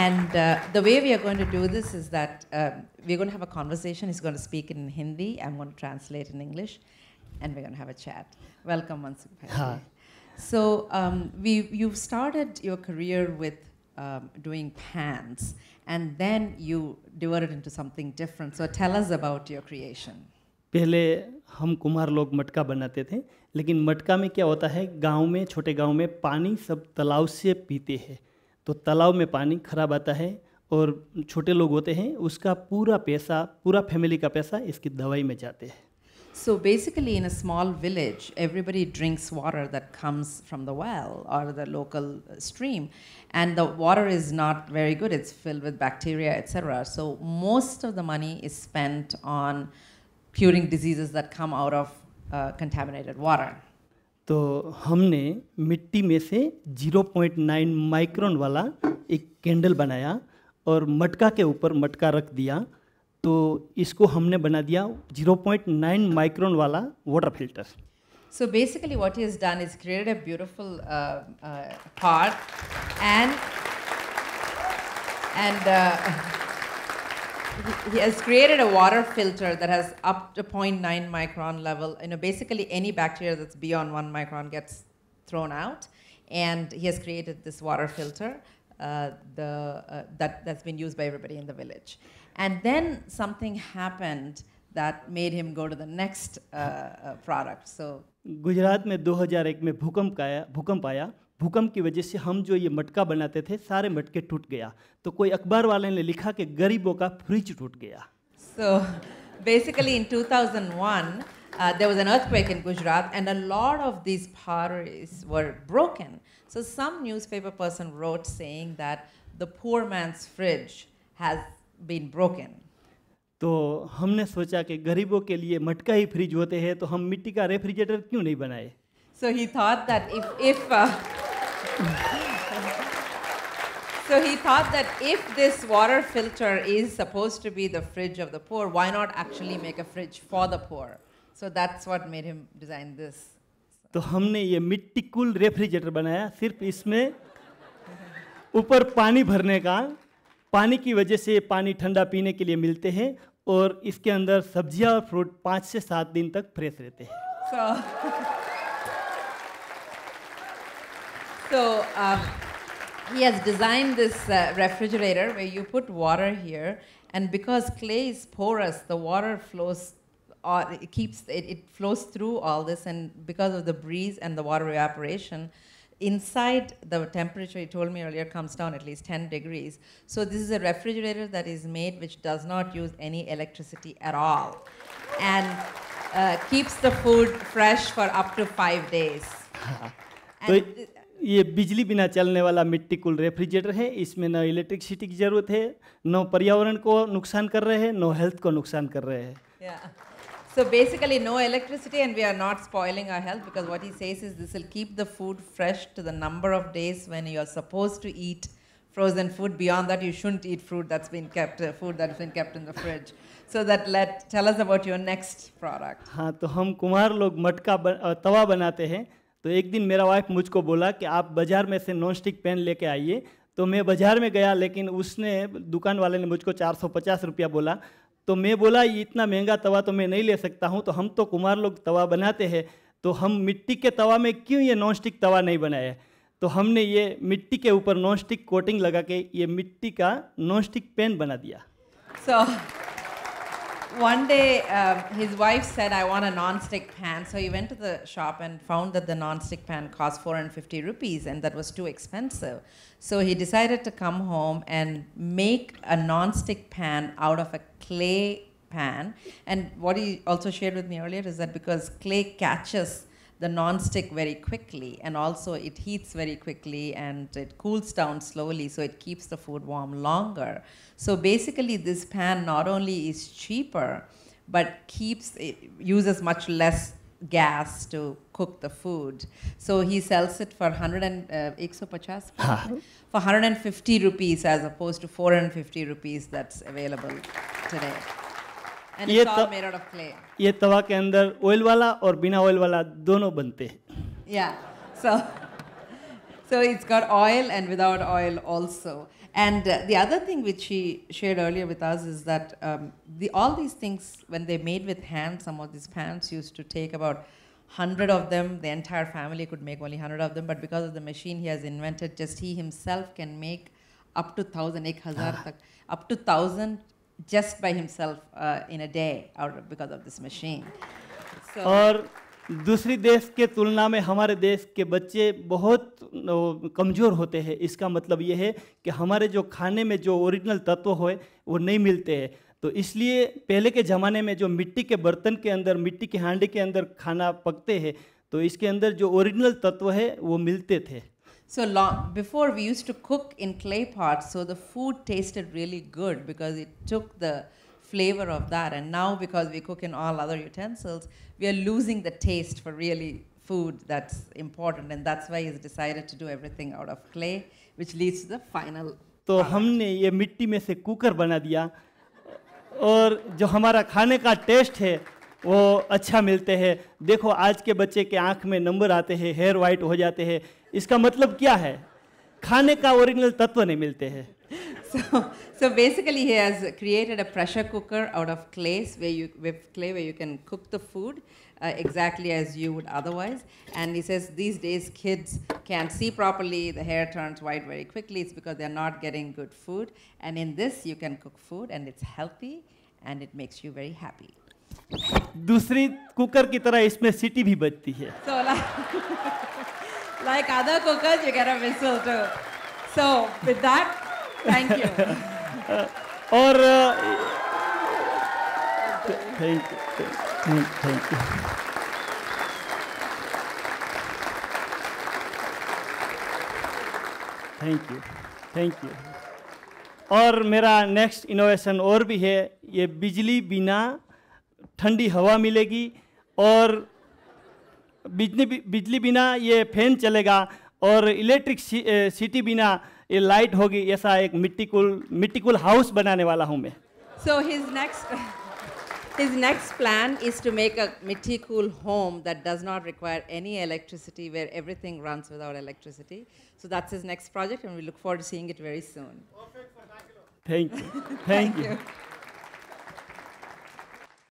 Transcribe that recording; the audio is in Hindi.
And uh, the way we are going to do this is that um, we're going to have a conversation. He's going to speak in Hindi. I'm going to translate in English. And we're going to have a chat. Welcome, Mansukh again. So um, we, you've started your career with um, doing pants, and then you diverted into something different. So tell us about your creation. पहले हम कुम्हार लोग मटका बनाते थे लेकिन मटका में क्या होता है गांव में छोटे गांव में पानी सब तालाब से पीते हैं तो तालाब में पानी खराब आता है और छोटे लोग होते हैं उसका पूरा पैसा पूरा फैमिली का पैसा इसकी दवाई में जाते हैं So basically, in a small village, everybody drinks water that comes from the well or the local stream, and the water is not very good. It's filled with bacteria, etc. So most of the money is spent on curing diseases that come out of uh, contaminated water. तो हमने मिट्टी में से 0.9 माइक्रोन वाला एक कैंडल बनाया और मटका के ऊपर मटका रख दिया तो इसको हमने बना दिया 0.9 माइक्रोन वाला water filter so basically what is done is created a beautiful beautiful and uh, and uh, he has created a water filter that has up to 0.9 micron level. You know, basically any bacteria that's beyond one micron gets thrown out, and he has created this water filter uh, the, uh, that that's been used by everybody in the village. And then something happened that made him go to the next uh, uh product. So Gujarat में 2001 में भूकंप आया भूकंप आया भूकंप की वजह से हम जो ये मटका बनाते थे सारे मटके टूट गया तो कोई अखबार वाले ने लिखा कि गरीबों का फ्रिज टूट गया so basically in 2001 there was an earthquake in Gujarat and a lot of these powers were broken so some newspaper person wrote saying that the fridge has been broken तो हमने सोचा कि गरीबों के लिए मटका ही फ्रिज होते हैं तो हम मिट्टी का रेफ्रिजरेटर क्यों नहीं बनाए so he thought that if if so he thought that if this water filter is supposed to be the fridge of the poor, why not actually make a fridge for the poor? So that's what made him design this. तो हमने ये मिट्टी कुल रेफ्रिजरेटर बनाया सिर्फ इसमें ऊपर पानी भरने का पानी की वजह से पानी ठंडा पीने के लिए मिलते हैं और इसके अंदर सब्जियां और फ्रूट पाँच से सात दिन तक फ्रेश रहते हैं so, So um, he has designed this uh, refrigerator where you put water here, and because clay is porous, the water flows. Uh, it keeps it, it flows through all this, and because of the breeze and the water evaporation, inside the temperature he told me earlier comes down at least 10 degrees so this is a refrigerator that is made which does not use any electricity at all and uh, keeps the food fresh for up to five days and, ये बिजली बिना चलने वाला मिट्टी कुल रेफ्रिजरेटर है इसमें न इलेक्ट्रिसिटी की ज़रूरत है न पर्यावरण को नुकसान कर रहे हैं न हेल्थ को नुकसान कर रहे हैं yeah. So basically, no electricity, and we are not spoiling our health because what he says is this will keep the food fresh to the number of days when you are supposed to eat frozen food. Beyond that, you shouldn't eat food that's been kept uh, food that's been kept in the fridge. So that let tell us about your next product. ha to hum kumar log matka tawa banate hain तो एक दिन मेरा वाइफ मुझको बोला कि आप बाज़ार में से नॉन स्टिक पेन लेके आइए तो मैं बाज़ार में गया लेकिन उसने दुकान वाले ने मुझको चार सौ पचास रुपया बोला तो मैं बोला ये इतना महंगा तवा तो मैं नहीं ले सकता हूँ तो हम तो कुमार लोग तवा बनाते हैं तो हम मिट्टी के तवा में क्यों ये नॉन स्टिक तवा नहीं बनाए तो हमने ये मिट्टी के ऊपर नॉन स्टिक कोटिंग लगा के ये मिट्टी का नॉन स्टिक पेन बना दिया so, one day, um, his wife said, I want a non-stick pan. So he went to the shop and found that the non-stick pan cost 450 rupees and that was too expensive. So he decided to come home and make a non-stick pan out of a clay pan. And what he also shared with me earlier is that because clay catches the non-stick very quickly and also it heats very quickly and it cools down slowly so it keeps the food warm longer so basically this pan not only is cheaper but keeps it uses much less gas to cook the food. So he sells it for 100 and, uh, for 150 rupees as opposed to 450 rupees that's available today and it's all made out of clay. ये तवा के अंदर ऑयल वाला और बिना ऑयल वाला दोनों बनते हैं Yeah. So so it's got oil and without oil also. And uh, the other thing which she shared earlier with us is that um, the, all these things, when they made with hands, some of these pans used to take about 100 of them. The entire family could make only 100 of them. But because of the machine he has invented, just he himself can make up to 1,000, तक, ah. up to 1,000 just by himself uh, in a day out because of this machine. So, और दूसरी देश के तुलना में हमारे देश के बच्चे बहुत कमज़ोर होते हैं इसका मतलब ये है कि हमारे जो खाने में जो ओरिजिनल तत्व होए वो नहीं मिलते हैं तो इसलिए पहले के ज़माने में जो मिट्टी के बर्तन के अंदर मिट्टी के हांडी के अंदर खाना पकते हैं तो इसके अंदर जो ओरिजिनल तत्व है वो मिलते थे So long before we used to cook in clay pots, so the food tasted really good because it took the flavor of that. And now because we cook in all other utensils, we are losing the taste for really food that's important, and that's why he's decided to do everything out of clay, which leads to the final. तो हमने ये मिट्टी में से कुकर बना दिया और जो हमारा खाने का टेस्ट है वो अच्छा मिलते हैं देखो आज के बच्चे के आँख में नंबर आते हैं हेयर वाइट हो जाते हैं इसका मतलब क्या है खाने का ओरिजिनल तत्व नहीं मिलते हैं so so basically he has created a pressure cooker out of clay where you with clay where you can cook the food uh, exactly as you would otherwise and he says these days kids can't see properly the hair turns white very quickly it's because they're not getting good food and in this you can cook food and it's healthy and it makes you very happy दूसरी कुकर की तरह इसमें सीटी भी बजती है so, like like other cookers, you get a whistle too. So with that, thank you. और thank you, thank you. Thank you thank you और मेरा नेक्स्ट इनोवेशन और भी है ये बिजली बिना ठंडी हवा मिलेगी और बिजली बिजली बिना ये फैन चलेगा और इलेक्ट्रिक सिटी बिना ये लाइट होगी ऐसा एक मिट्टीकुल मिट्टीकुल हाउस बनाने वाला हूँ मैं so his next His next plan is to make a Mitikul home that does not require any electricity, where everything runs without electricity. So that's his next project, and we look forward to seeing it very soon. Perfect for Thank you. Thank, Thank you. you.